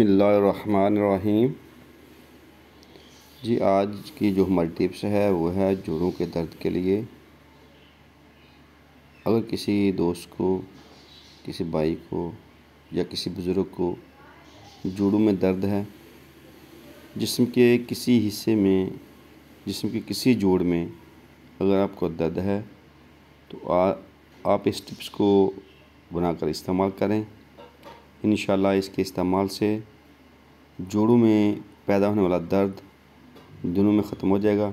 बसमीम जी आज की जो हमारी टिप्स है वो है जोड़ों के दर्द के लिए अगर किसी दोस्त को किसी भाई को या किसी बुज़ुर्ग को जोड़ों में दर्द है जिसम के किसी हिस्से में जिसम के किसी जोड़ में अगर आपको दर्द है तो आ, आप इस टिप्स को बनाकर इस्तेमाल करें इन इसके इस्तेमाल से जोड़ों में पैदा होने वाला दर्द दिनों में ख़त्म हो जाएगा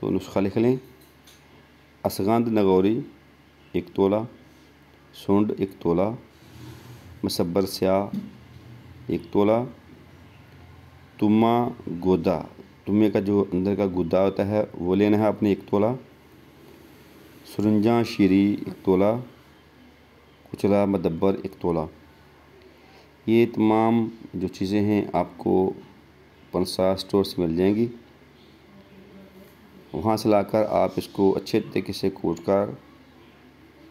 तो नुस्खा लिख लें असगंध नगौरी एक तोला सुंड एक तोला मसबर स्याह एक तोला तुम्मा गोदा तुम्हे का जो अंदर का गुदा होता है वो लेना है अपने एक तोला सुरंजा शीरी एक तोला कुचला मदब्बर एक तोला ये तमाम जो चीज़ें हैं आपको पनसा स्टोर से मिल जाएंगी वहाँ से लाकर आप इसको अच्छे तरीके से कूट कर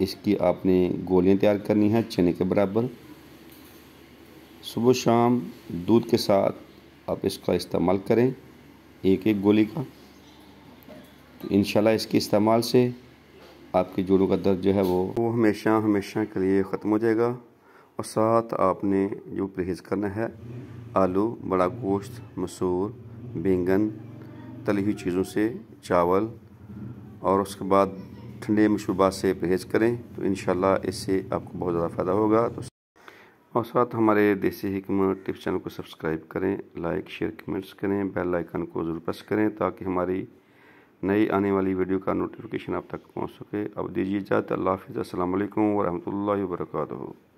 इसकी आपने गोलियाँ तैयार करनी है चने के बराबर सुबह शाम दूध के साथ आप इसका इस्तेमाल करें एक एक गोली का तो इन इसके इस्तेमाल से आपके जोड़ों का दर्द जो है वो वो हमेशा हमेशा के लिए ख़त्म हो जाएगा और साथ आपने जो परहेज़ करना है आलू बड़ा गोश्त मसूर बैंगन तली हुई चीज़ों से चावल और उसके बाद ठंडे मशरूबात से परहेज़ करें तो इन इससे आपको बहुत ज़्यादा फ़ायदा होगा तो और साथ हमारे देसी हिकम टिप्स चैनल को सब्सक्राइब करें लाइक शेयर कमेंट्स करें बेल आइकन को ज़रूर प्रेस करें ताकि हमारी नई आने वाली वीडियो का नोटिफिकेशन आप तक पहुंच सके अब दीजिए इजाज़त अल्लाह हाफि असल वरहमल वर्का